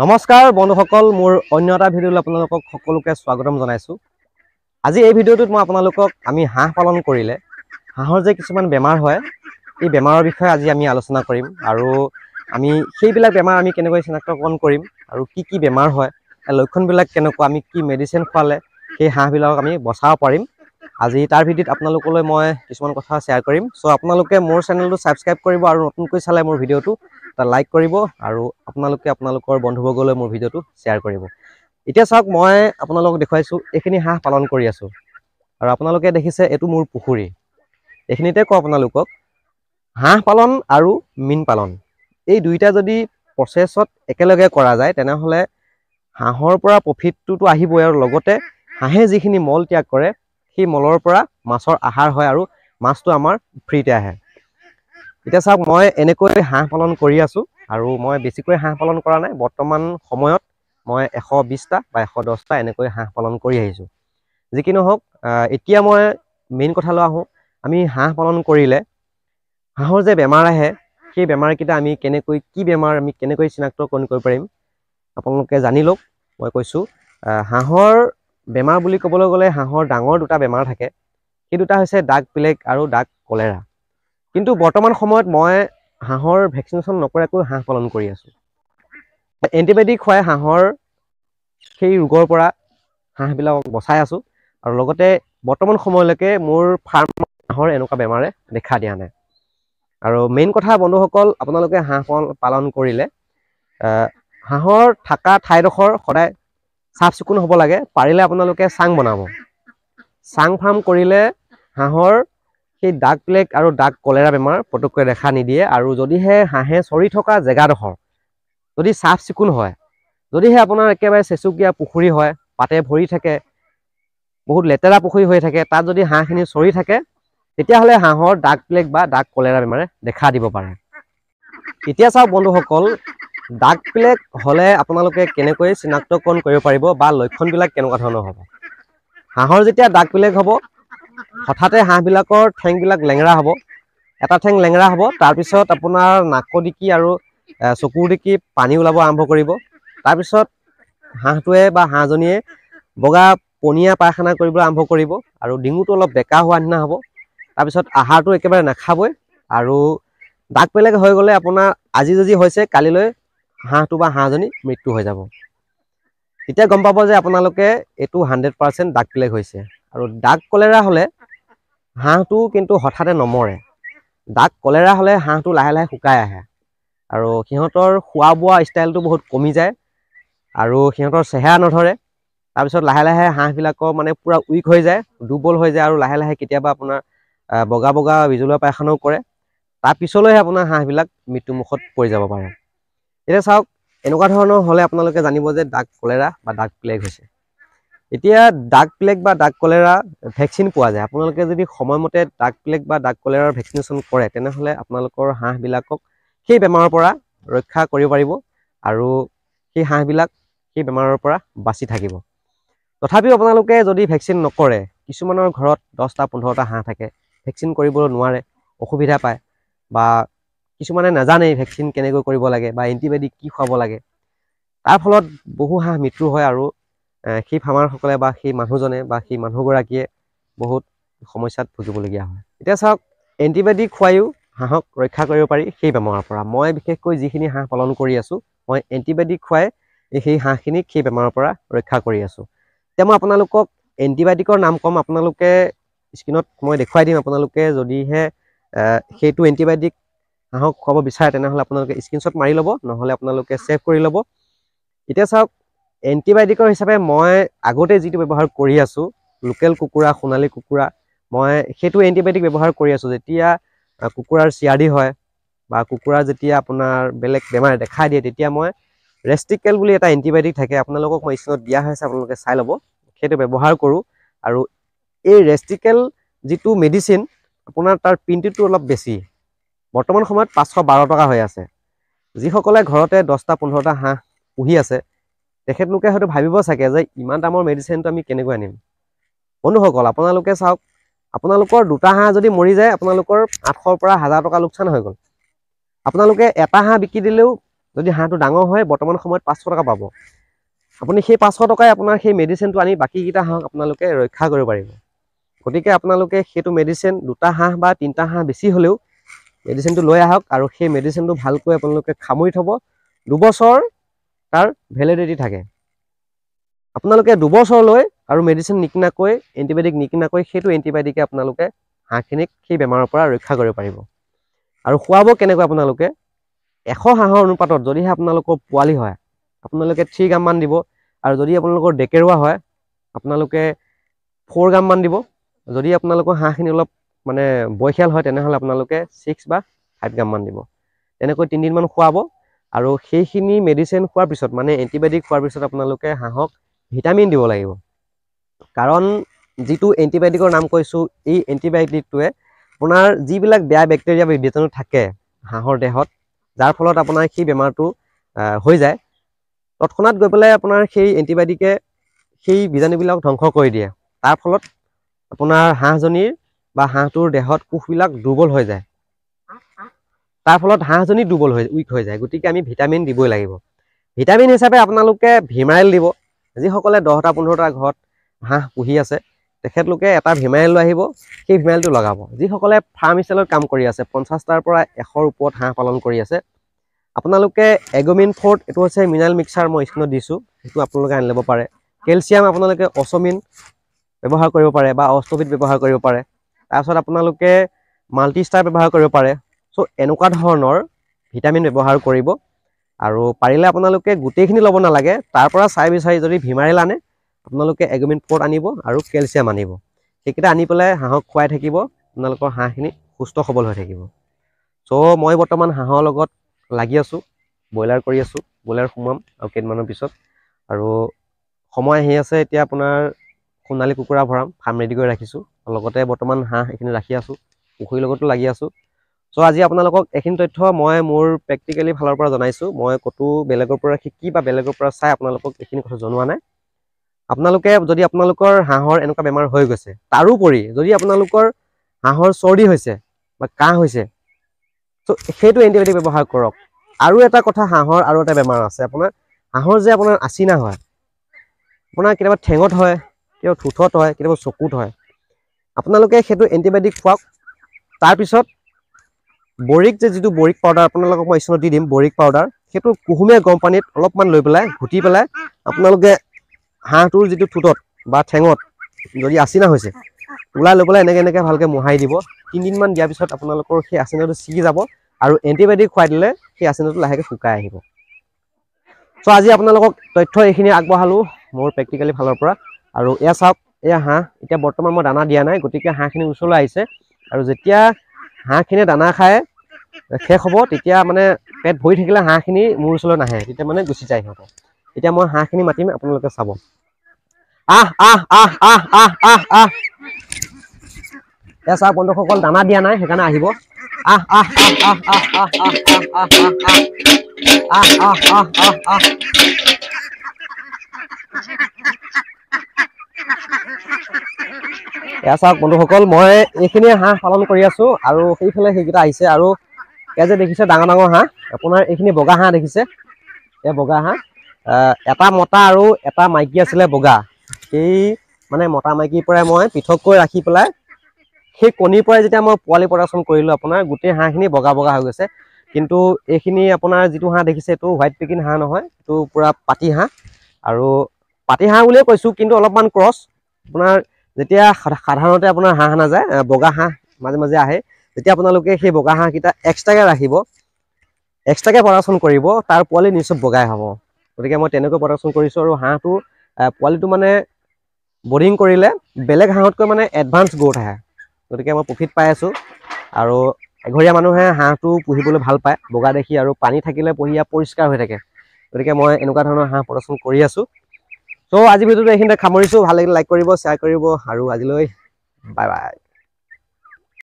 নমস্কাৰ বন্ধুসকল মোৰ অন্য এটা ভিডিওলৈ আপোনালোকক সকলোকে স্বাগতম জনাইছোঁ আজি এই ভিডিঅ'টোত মই আপোনালোকক আমি হাঁহ পালন কৰিলে হাঁহৰ যে কিছুমান বেমাৰ হয় এই বেমাৰৰ বিষয়ে আজি আমি আলোচনা কৰিম আৰু আমি সেইবিলাক বেমাৰ আমি কেনেকৈ চিনাক্তকৰণ কৰিম আৰু কি কি বেমাৰ হয় লক্ষণবিলাক কেনেকুৱা আমি কি মেডিচিন খোৱালে সেই হাঁহবিলাকক আমি বচাব পাৰিম আজি তাৰ ভিডিঅ'ত আপোনালোকলৈ মই কিছুমান কথা শ্বেয়াৰ কৰিম চ' আপোনালোকে মোৰ চেনেলটো ছাবস্ক্ৰাইব কৰিব আৰু নতুনকৈ চালে মোৰ ভিডিঅ'টো এটা লাইক কৰিব আৰু আপোনালোকে আপোনালোকৰ বন্ধুবৰ্গলৈ মোৰ ভিডিঅ'টো শ্বেয়াৰ কৰিব এতিয়া চাওক মই আপোনালোকক দেখুৱাইছোঁ এইখিনি হাঁহ পালন কৰি আছোঁ আৰু আপোনালোকে দেখিছে এইটো মোৰ পুখুৰী এইখিনিতে কওঁ আপোনালোকক হাঁহ পালন আৰু মীন পালন এই দুইটা যদি প্ৰচেছত একেলগে কৰা যায় তেনেহ'লে হাঁহৰ পৰা প্ৰফিটটোতো আহিবই আৰু লগতে হাঁহে যিখিনি মল ত্যাগ কৰে সেই মলৰ পৰা মাছৰ আহাৰ হয় আৰু মাছটো আমাৰ ফ্ৰীতে আহে এতিয়া চাওক মই এনেকৈ হাঁহ পালন কৰি আছোঁ আৰু মই বেছিকৈ হাঁহ পালন কৰা নাই বৰ্তমান সময়ত মই এশ বিছটা বা এশ দহটা এনেকৈ হাঁহ পালন কৰি আহিছোঁ যি কি নহওক এতিয়া মই মেইন কথা কথালৈ আহোঁ আমি হাঁহ পালন কৰিলে হাঁহৰ যে বেমাৰ আহে সেই বেমাৰকেইটা আমি কেনেকৈ কি বেমাৰ আমি কেনেকৈ চিনাক্তকৰণ কৰিব পাৰিম আপোনালোকে জানি লওক মই কৈছোঁ হাঁহৰ বেমাৰ বুলি ক'বলৈ গ'লে হাঁহৰ ডাঙৰ দুটা বেমাৰ থাকে সেই দুটা হৈছে ডাক প্লেগ আৰু ডাক কলেৰা কিন্তু বৰ্তমান সময়ত মই হাঁহৰ ভেকচিনেশ্যন নকৰাকৈ হাঁহ পালন কৰি আছোঁ এণ্টিবায়'টিক খুৱাই হাঁহৰ সেই ৰোগৰ পৰা হাঁহবিলাকক বচাই আছোঁ আৰু লগতে বৰ্তমান সময়লৈকে মোৰ ফাৰ্ম হাঁহৰ এনেকুৱা বেমাৰে দেখা দিয়া নাই আৰু মেইন কথা বন্ধুসকল আপোনালোকে হাঁহ পালন কৰিলে হাঁহৰ থকা ঠাইডোখৰ সদায় চাফ চিকুণ হ'ব লাগে পাৰিলে আপোনালোকে চাং বনাব চাং ফাৰ্ম কৰিলে হাঁহৰ সেই ডাক প্লেগ আৰু ডাক কলেৰা বেমাৰ পটককৈ দেখা নিদিয়ে আৰু যদিহে হাঁহে চৰি থকা জেগাডোখৰ যদি চাফ চিকুণ হয় যদিহে আপোনাৰ একেবাৰে চেচুকীয়া পুখুৰী হয় পাতে ভৰি থাকে বহুত লেতেৰা পুখুৰী হৈ থাকে তাত যদি হাঁহখিনি চৰি থাকে তেতিয়াহ'লে হাঁহৰ ডাক প্লেগ বা ডাক কলেৰা বেমাৰে দেখা দিব পাৰে এতিয়া চাওক বন্ধুসকল ডাক প্লেগ হ'লে আপোনালোকে কেনেকৈ চিনাক্তকৰণ কৰিব পাৰিব বা লক্ষণবিলাক কেনেকুৱা ধৰণৰ হ'ব হাঁহৰ যেতিয়া ডাক প্লেগ হ'ব হঠাতে হাঁহবিলাকৰ ঠেংবিলাক লেঙেৰা হ'ব এটা ঠেং লেঙেৰা হ'ব তাৰপিছত আপোনাৰ নাকৰদিকি আৰু চকুৰ চকুৰদিকি পানী ওলাব আৰম্ভ কৰিব তাৰপিছত হাঁহটোৱে বা হাঁহজনীয়ে বগা পনীয়া পায়খানা কৰিবলৈ আৰম্ভ কৰিব আৰু ডিঙুটো অলপ বেকা হোৱা নিচিনা হ'ব তাৰপিছত আহাৰটো একেবাৰে নাখাবই আৰু দাগ বেলেগ হৈ গ'লে আপোনাৰ আজি যদি হৈছে কালিলৈ হাঁহটো বা হাঁহজনী মৃত্যু হৈ যাব এতিয়া গম পাব যে আপোনালোকে এইটো হাণ্ড্ৰেড পাৰ্চেণ্ট দাগ বেলেগ হৈছে আৰু ডাক কলেৰা হ'লে হাঁহটো কিন্তু হঠাতে নমৰে ডাক কলেৰা হ'লে হাঁহটো লাহে লাহে শুকাই আহে আৰু সিহঁতৰ খোৱা বোৱা ষ্টাইলটো বহুত কমি যায় আৰু সিহঁতৰ চেহেৰা নধৰে তাৰপিছত লাহে লাহে হাঁহবিলাকৰ মানে পূৰা উইক হৈ যায় দুৰ্বল হৈ যায় আৰু লাহে লাহে কেতিয়াবা আপোনাৰ বগা বগা বিজুলুৱা পায়খানাও কৰে তাৰপিছলৈহে আপোনাৰ হাঁহবিলাক মৃত্যুমুখত পৰি যাব পাৰে এতিয়া চাওক এনেকুৱা ধৰণৰ হ'লে আপোনালোকে জানিব যে ডাক কলেৰা বা ডাক প্লেগ হৈছে এতিয়া ডাক প্লেগ বা ডাক কলেৰা ভেকচিন পোৱা যায় আপোনালোকে যদি সময়মতে ডাক প্লেগ বা ডাক কলেৰাৰ ভেকচিনেশ্যন কৰে তেনেহ'লে আপোনালোকৰ হাঁহবিলাকক সেই বেমাৰৰ পৰা ৰক্ষা কৰিব পাৰিব আৰু সেই হাঁহবিলাক সেই বেমাৰৰ পৰা বাচি থাকিব তথাপিও আপোনালোকে যদি ভেকচিন নকৰে কিছুমানৰ ঘৰত দহটা পোন্ধৰটা হাঁহ থাকে ভেকচিন কৰিব নোৱাৰে অসুবিধা পায় বা কিছুমানে নাজানেই ভেকচিন কেনেকৈ কৰিব লাগে বা এণ্টিবায়'টিক কি খুৱাব লাগে তাৰ ফলত বহু হাঁহ মৃত্যু হয় আৰু সেই ফাৰ্মাৰসকলে বা সেই মানুহজনে বা সেই মানুহগৰাকীয়ে বহুত সমস্যাত ভুগিবলগীয়া হয় এতিয়া চাওক এণ্টিবায়'টিক খুৱায়ো হাঁহক ৰক্ষা কৰিব পাৰি সেই বেমাৰৰ পৰা মই বিশেষকৈ যিখিনি হাঁহ পালন কৰি আছোঁ মই এণ্টিবায়'টিক খুৱাই সেই হাঁহখিনিক সেই বেমাৰৰ পৰা ৰক্ষা কৰি আছোঁ এতিয়া মই আপোনালোকক এণ্টিবায়'টিকৰ নাম ক'ম আপোনালোকে স্কিনত মই দেখুৱাই দিম আপোনালোকে যদিহে সেইটো এণ্টিবায়'টিক হাঁহক খুৱাব বিচাৰে তেনেহ'লে আপোনালোকে স্ক্ৰীণশ্বট মাৰি ল'ব নহ'লে আপোনালোকে ছেভ কৰি ল'ব এতিয়া চাওক এণ্টিবায়'টিকৰ হিচাপে মই আগতে যিটো ব্যৱহাৰ কৰি আছোঁ লোকেল কুকুৰা সোণালী কুকুৰা মই সেইটো এণ্টিবায়'টিক ব্যৱহাৰ কৰি আছোঁ যেতিয়া কুকুৰাৰ চিয়াৰি হয় বা কুকুৰা যেতিয়া আপোনাৰ বেলেগ বেমাৰে দেখাই দিয়ে তেতিয়া মই ৰেষ্টিকেল বুলি এটা এণ্টিবায়'টিক থাকে আপোনালোকক মই স্ক্ৰীণত দিয়া হৈছে আপোনালোকে চাই ল'ব সেইটো ব্যৱহাৰ কৰোঁ আৰু এই ৰেষ্টিকেল যিটো মেডিচিন আপোনাৰ তাৰ পিণ্টিটো অলপ বেছি বৰ্তমান সময়ত পাঁচশ বাৰ টকা হৈ আছে যিসকলে ঘৰতে দহটা পোন্ধৰটা হাঁহ পুহি আছে তেখেতলোকে হয়তো ভাবিব চাগে যে ইমান দামৰ মেডিচিনটো আমি কেনেকৈ আনিম বন্ধুসকল আপোনালোকে চাওক আপোনালোকৰ দুটা হাঁহ যদি মৰি যায় আপোনালোকৰ আঠশৰ পৰা হাজাৰ টকা লোকচান হৈ গ'ল আপোনালোকে এটা হাঁহ বিকি দিলেও যদি হাঁহটো ডাঙৰ হয় বৰ্তমান সময়ত পাঁচশ টকা পাব আপুনি সেই পাঁচশ টকাই আপোনাৰ সেই মেডিচিনটো আনি বাকীকেইটা হাঁহক আপোনালোকে ৰক্ষা কৰিব পাৰিব গতিকে আপোনালোকে সেইটো মেডিচিন দুটা হাঁহ বা তিনিটা হাঁহ বেছি হ'লেও মেডিচিনটো লৈ আহক আৰু সেই মেডিচিনটো ভালকৈ আপোনালোকে খামুৰি থ'ব দুবছৰ তাৰ ভেলিডিটি থাকে আপোনালোকে দুবছৰলৈ আৰু মেডিচিন নিকিনাকৈ এণ্টিবায়'টিক নিকিনাকৈ সেইটো এণ্টিবায়'টিকে আপোনালোকে হাঁহখিনিক সেই বেমাৰৰ পৰা ৰক্ষা কৰিব পাৰিব আৰু খোৱাব কেনেকৈ আপোনালোকে এশ হাঁহৰ অনুপাতত যদিহে আপোনালোকৰ পোৱালি হয় আপোনালোকে থ্ৰী গ্ৰামমান দিব আৰু যদি আপোনালোকৰ ডেকেৰুৱা হয় আপোনালোকে ফ'ৰ গ্ৰামমান দিব যদি আপোনালোকৰ হাঁহখিনি অলপ মানে বয়সীয়াল হয় তেনেহ'লে আপোনালোকে ছিক্স বা ফাইভ মান দিব তেনেকৈ তিনিদিনমান খোৱাব আৰু সেইখিনি মেডিচিন খোৱাৰ পিছত মানে এণ্টিবায়'টিক খোৱাৰ পিছত আপোনালোকে হাঁহক ভিটামিন দিব লাগিব কাৰণ যিটো এণ্টিবায়'টিকৰ নাম কৈছোঁ এই এণ্টিবায়'টিকটোৱে আপোনাৰ যিবিলাক বেয়া বেক্টেৰিয়া বা বীজাণু থাকে হাঁহৰ দেহত যাৰ ফলত আপোনাৰ সেই বেমাৰটো হৈ যায় তৎক্ষণাত গৈ পেলাই আপোনাৰ সেই এণ্টিবায়'টিকে সেই বীজাণুবিলাক ধ্বংস কৰি দিয়ে তাৰ ফলত আপোনাৰ হাঁহজনীৰ বা হাঁহটোৰ দেহত কোষবিলাক দুৰ্বল হৈ যায় তাৰ ফলত হাঁহজনী দুৰ্বল হৈ উইক হৈ যায় গতিকে আমি ভিটামিন দিবই লাগিব ভিটামিন হিচাপে আপোনালোকে ভিমাইল দিব যিসকলে দহটা পোন্ধৰটা ঘৰত হাঁহ পুহি আছে তেখেতলোকে এটা ভিমাইল লৈ আহিব সেই ভিমাইলটো লগাব যিসকলে ফাৰ্ম ষ্টাইলত কাম কৰি আছে পঞ্চাছটাৰ পৰা এশৰ ওপৰত হাঁহ পালন কৰি আছে আপোনালোকে এগমিন ফৰ্ট এইটো হৈছে মিনাৰেল মিক্সাৰ মই স্কিনত দিছোঁ সেইটো আপোনালোকে আনি ল'ব পাৰে কেলছিয়াম আপোনালোকে অচমিন ব্যৱহাৰ কৰিব পাৰে বা অষ্টবিধ ব্যৱহাৰ কৰিব পাৰে তাৰপিছত আপোনালোকে মাল্টি ষ্টাৰ ব্যৱহাৰ কৰিব পাৰে সো এনেকুৱা ধৰণৰ ভিটামিন ব্যৱহাৰ কৰিব আৰু পাৰিলে আপোনালোকে গোটেইখিনি ল'ব নালাগে তাৰ পৰা চাই বিচাৰি যদি ভিমাৰেল আনে আপোনালোকে এগুমিন ফ'ৰ্ট আনিব আৰু কেলছিয়াম আনিব সেইকেইটা আনি পেলাই হাঁহক খুৱাই থাকিব আপোনালোকৰ হাঁহখিনি সুস্থ সবল হৈ থাকিব চ' মই বৰ্তমান হাঁহৰ লগত লাগি আছোঁ ব্ৰইলাৰ কৰি আছোঁ ব্ৰইলাৰ সোমাম আৰু কেইদিনমানৰ পিছত আৰু সময় আহি আছে এতিয়া আপোনাৰ সোণালী কুকুৰা ভৰাম ফাৰ্ম ৰেডি কৰি ৰাখিছোঁ লগতে বৰ্তমান হাঁহ এইখিনি ৰাখি আছোঁ পুখুৰীৰ লগতো লাগি আছোঁ সো আজি আপোনালোকক এইখিনি তথ্য মই মোৰ প্ৰেক্টিকেলি ফালৰ পৰা জনাইছোঁ মই ক'তো বেলেগৰ পৰা শিকি বা বেলেগৰ পৰা চাই আপোনালোকক এইখিনি কথা জনোৱা নাই আপোনালোকে যদি আপোনালোকৰ হাঁহৰ এনেকুৱা বেমাৰ হৈ গৈছে তাৰোপৰি যদি আপোনালোকৰ হাঁহৰ চৰ্দি হৈছে বা কাঁহ হৈছে চ' সেইটো এণ্টিবায়'টিক ব্যৱহাৰ কৰক আৰু এটা কথা হাঁহৰ আৰু এটা বেমাৰ আছে আপোনাৰ হাঁহৰ যে আপোনাৰ আচিনা হয় আপোনাৰ কেতিয়াবা ঠেঙত হয় কেতিয়াবা ঠোঁঠত হয় কেতিয়াবা চকুত হয় আপোনালোকে সেইটো এণ্টিবায়'টিক খোৱাওক তাৰপিছত বৰিক যে যিটো বৰিক পাউডাৰ আপোনালোকক মই ইচনত দি দিম বৰিক পাউডাৰ সেইটো কুহুমীয়া গৰম পানীত অলপমান লৈ পেলাই ঘুটি পেলাই আপোনালোকে হাঁহটোৰ যিটো ঠোঁটত বা ঠেঙত যদি আচিনা হৈছে ওলাই লৈ পেলাই এনেকৈ এনেকৈ ভালকৈ মোহাই দিব তিনিদিনমান দিয়াৰ পিছত আপোনালোকৰ সেই আচিনাটো ছিগি যাব আৰু এণ্টিবায়'টিক খুৱাই দিলে সেই আচিনাটো লাহেকৈ শুকাই আহিব চ' আজি আপোনালোকক তথ্য এইখিনি আগবঢ়ালোঁ মোৰ প্ৰেক্টিকেলি ফালৰ পৰা আৰু এয়া চাওক এয়া হাঁহ এতিয়া বৰ্তমান মই দানা দিয়া নাই গতিকে হাঁহখিনি ওচৰলৈ আহিছে আৰু যেতিয়া হাঁহখিনিয়ে দানা খায় শেষ হ'ব তেতিয়া মানে পেট ভৰি থাকিলে হাঁহখিনি মোৰ ওচৰলৈ নাহে তেতিয়া মানে গুচি যায় সিহঁতে এতিয়া মই হাঁহখিনি মাতিম আপোনালোকে চাব আহ আহ আহ আহ আহ আহ বন্ধুসকল দানা দিয়া নাই সেইকাৰণে আহিব এয়া চাওক বন্ধুসকল মই এইখিনিয়ে হাঁহ পালন কৰি আছোঁ আৰু সেইফালে সেইকেইটা আহিছে আৰু যে দেখিছে ডাঙৰ ডাঙৰ হাঁহ আপোনাৰ এইখিনি বগা হাঁহ দেখিছে এই বগা হাঁহ এটা মতা আৰু এটা মাইকী আছিলে বগা সেই মানে মতা মাইকীৰ পৰাই মই পৃথককৈ ৰাখি পেলাই সেই কণীৰ পৰাই যেতিয়া মই পোৱালি প্ৰডাকশ্যন কৰিলোঁ আপোনাৰ গোটেই হাঁহখিনি বগা বগা হৈ গৈছে কিন্তু এইখিনি আপোনাৰ যিটো হাঁহ দেখিছে এইটো হোৱাইট পিকিন হাঁহ নহয় এইটো পূৰা পাতি হাঁহ আৰু পাতি হাঁহ বুলিয়ে কৈছোঁ কিন্তু অলপমান ক্ৰছ আপোনাৰ যেতিয়া সাধাৰণতে আপোনাৰ হাঁহ নাযায় বগা হাঁহ মাজে মাজে আহে যেতিয়া আপোনালোকে সেই বগা হাঁহকেইটা এক্সট্ৰাকৈ ৰাখিব এক্সট্ৰাকৈ প্ৰডাকশ্যন কৰিব তাৰ পোৱালি নিশ্চয় বগাই হ'ব গতিকে মই তেনেকৈ প্ৰডাকশ্যন কৰিছোঁ আৰু হাঁহটো পোৱালিটো মানে বৰ্ডিং কৰিলে বেলেগ হাঁহতকৈ মানে এডভান্স গ্ৰ'থ আহে গতিকে মই প্ৰফিট পাই আছোঁ আৰু এঘৰীয়া মানুহে হাঁহটো পুহিবলৈ ভাল পায় বগা দেখি আৰু পানী থাকিলে পঢ়িয়া পৰিষ্কাৰ হৈ থাকে গতিকে মই এনেকুৱা ধৰণৰ হাঁহ প্ৰদৰ্শন কৰি আছোঁ চ' আজি ভিডিঅ'টো এইখিনিতে সামৰিছোঁ ভাল লাগিলে লাইক কৰিব শ্বেয়াৰ কৰিব আৰু আজিলৈ বাই বাই